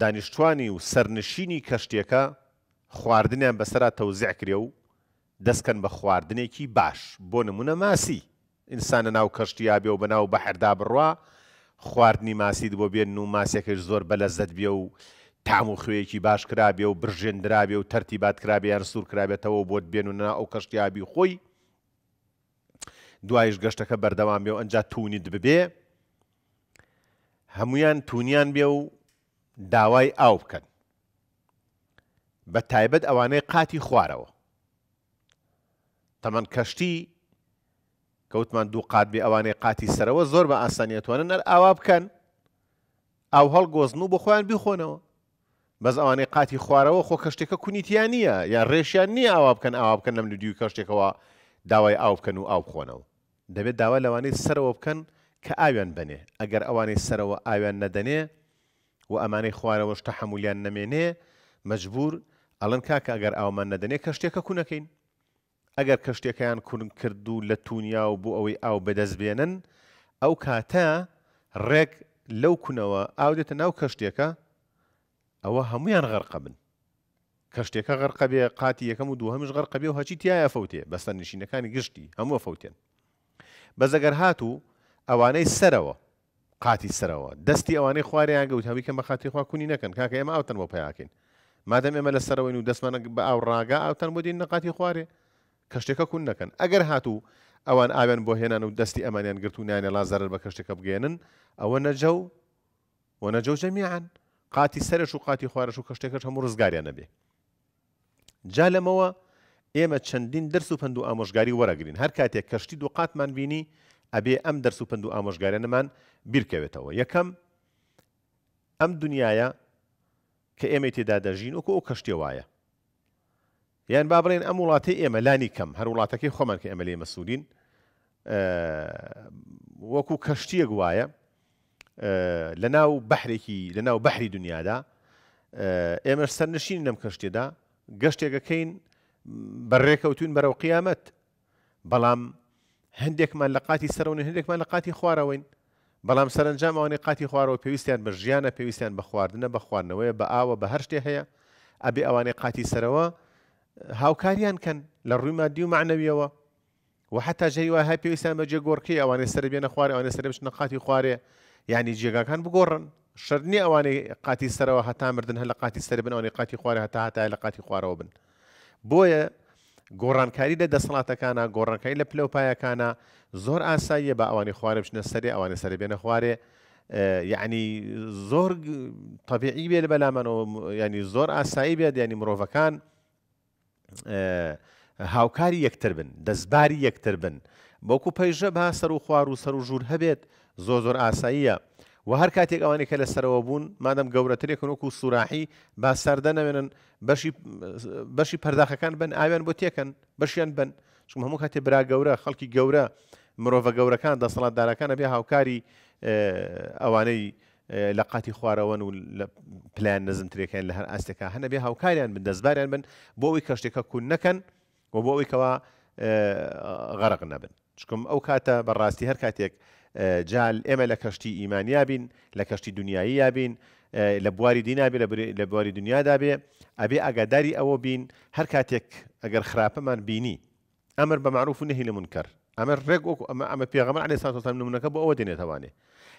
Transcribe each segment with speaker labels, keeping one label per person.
Speaker 1: دانیشتوانی و سەرنشینی کەشتێکە خواردنیان بەسرە تەوزیعکرێ و دەستکەن بە خواردنێکی باش بۆ نمونە ماسی ئینسانە ناو کەشتیابێ و بەناو بەحردا بڕوا خواردنی ماسیید بۆ بێن و ماسیەکەش زۆر بەلە زەت بێ و تام و خوێکی باش کرابێ و برژێنرابێ و تەرتیبات کرابێ یان سوور کرابێتەوە بۆت بێن و نا ئەو کەشتیابی خۆی دوایش گەشتەکە بەردەوام بێ و ئەنج تونیت ببێ هەمویان تونیان بێ و داوای ئاو بکەن بە تایبەت ئەوانەی قاتی خوارەوە تەمەەن کەشتی کەوتمان دوو قات بێ ئەوانەی قاتی سەرەوە زۆر بە ئاسانیەتوانن نەر ئاوا بکەن ئاو هەڵگۆزن و بە خۆیان بیخۆنەوە بەس ئەوانەی قاتی خوارەوە خۆ کەشتێکە کونییتیان نییە یان ڕێشیان نییە ئاوا بکەن ئاوا بکەن لەم لودی کەشتێکەوە داوای ئاو بکەن و ئاو بخۆنەوە دەبێت داوا لەوانەی سەرەوە بکەن کە ئاویان بنێ ئەگەر ئەوانەی سەرەوە ئاویان نەدەنێ و ئەمانەی خوارەوەش تەحمولیان نەمێنێ مەجبور ئەڵەن کاکە ئەگەر ئاومان نەدەنێ کە شتێکە کوونەکەین ئەگەر کەشتێکیان کورن کردو لە تونیا و بۆ ئەوەی ئاو بەدەستبێنن ئەو کاتە ڕێک لەو کونەوە ئاو دێتە ناو کەشتێکە ئەوە هەمویان غەرقە بن کەشتێکە غەرقە بێ قاتی یەکەم و دوو هەمش غەرقە بێ و هەچی تایە فەوتێ بەستە نشینەکانی گشتی هەموو فەوتێن بەزەگەر هاتوو ئەوانەی سەرەوە قاتی سەرەوە دەستی ئەوانەی خواریان گەوت هەوی کەم بە خاتی خوا کونی نەکەن کاکە ئێمە ئەوتەن بۆ پیاکەین مادەم ئێمە لە سەرەوەین و دەستمانە بە ئاو ڕاگا ئەوتەن بۆدین نەقاتی خوارێ کەشتێکە کون نەکەن ئەگەر هاتوو ئەوان ئاوێن بۆ هێنان و دەستی ئەمانیان گرتوونیانە لازەر بە کەشتەکە بگێنن ئەوە نەجە و نەجە جەمیان قاتی سەرش و قاتی خوارش و کەشتێکەکەش هەموو ڕزگاریان نەبێ جا لەمەوە ئێمە چەندین دەرس و پند و ئامۆژگاری وەرەگرین هەر کاتێک کەشتی دو قاتمان بینی ئەبێ ئەم دەرس و پند و ئامۆژگارێنەمان بیرکەوێتەوە یەکەم ئەم دنیاە کە ئێمە تێدا دەژین وکو ئەو کەشتی وایە یان با بڵێن ئەم وڵاتی ئێمە لانی کەم هەر وڵاتەکەی خۆمان کە ئەمە لێ مەسوولین وەکو کەشتیەک وایە لە ناو بەحرێکی لە ناو بەحری دنیادا ئێمە سەرنشین لەم کەشتێدا گەشتێکەکەین بەڕێکەوتون بەرەو قیامەت بەڵام هندك لە لقاتي سەرون هندك لە لقاتي خوارەوەین بەڵام سەرنجام ئەوانەی قاتی خوارەوە پێویستیان بە ژیانە پێویستیان بە خواردنە بە خواردنەوەی بە ئاوە بە أبي أواني قاتي سروا هاو كاريان كان هاوکاریان کەن لە و وحتى جاي وهاي وای بجي پێویستیان أواني سر بينا سەر أواني سر ئەوانە سەر بچنە يعني خوارێ یعنی جێگاکان بگۆڕن شەرنی ئەوانەی قاتی سەرەوە مردن هە لە قاتی بن ئەوانەی قاتی خوارە هەتا بن بويا گۆڕانکاری لە دەسەڵاتەکانە گۆڕانکاری لە پلەپایەکانە زۆر ئاساییە بە ئەوانی خوارە بچنە سەری ئەوانە سەر بێنە خوارێ یعنی زۆر تەبیعی بێ لە بەلامەنەوە ینی زۆر ئاسایی بێت ینی مرۆڤەکان هاوکاری یەکتر بن دەستباری یەکتر بن بۆکو پەیژە با سەر و خوار و سەر و ژوور هەبێت زۆ زۆر ئاساییە و هەر کاتێک ئەوانێک کە لەسەرەوە بوون مادەم گەورەترێکن وەکو سوراحی با سەردە نەوێنن بەشی پەرداخەکان بن ئاوێن بۆ تێکەن بەشیان بن چون هەموو کاتێ برا گەورە خەڵکی گەورە مرۆڤە گەورەکان دەسەڵاتدارەکانە بێ هاوکاری ئەوانەی لە قاتی خوارەوەن و پلان نزمترێکیان لە هەر ئاستێکە هەنە بێ هاوکاریان بن دەستباریان بن بۆ ئەوی کەشتێکە کوون نەکەن و بۆ ئەوەیەوە غەرق نەبن چکم ئەو کاتە بەڕاستی هەر کاتێک جال ئێمە لە کەشتی ئیمانیابین لە کەشتی دنیایی یابین لە بواری دینابێ لە بواری دنیادا بێ ئەبێ ئاگاداری ئەوە بین هەر کاتێک ئەگەر خراپەمان بینی ئەمر بە معروف و نهی لە منکر ئەمە ڕێک وەکو ئەمە ئەمە پێغەمە عێ ساسان نمونونەکە بۆ ئەوە دێنێتوانێ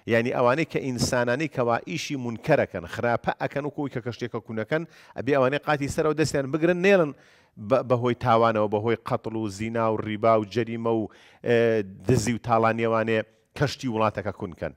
Speaker 1: یعنی ئەوانەی کە ئینسانانەی کەوا ئیشی منکەرەکەن خراپە ئەکەن وکوی کە کەشتێکە کوونەکەن ئەبێ ئەوانەی قاتی سەرەوە دەستیان بگرن نێرن بەهۆی تاوانەوە بەهۆی قەتڵ و زینا و ڕیبا و جەریمە و دزی و تاڵانیێوانێ کەشتی وڵاتەکە کونکەن.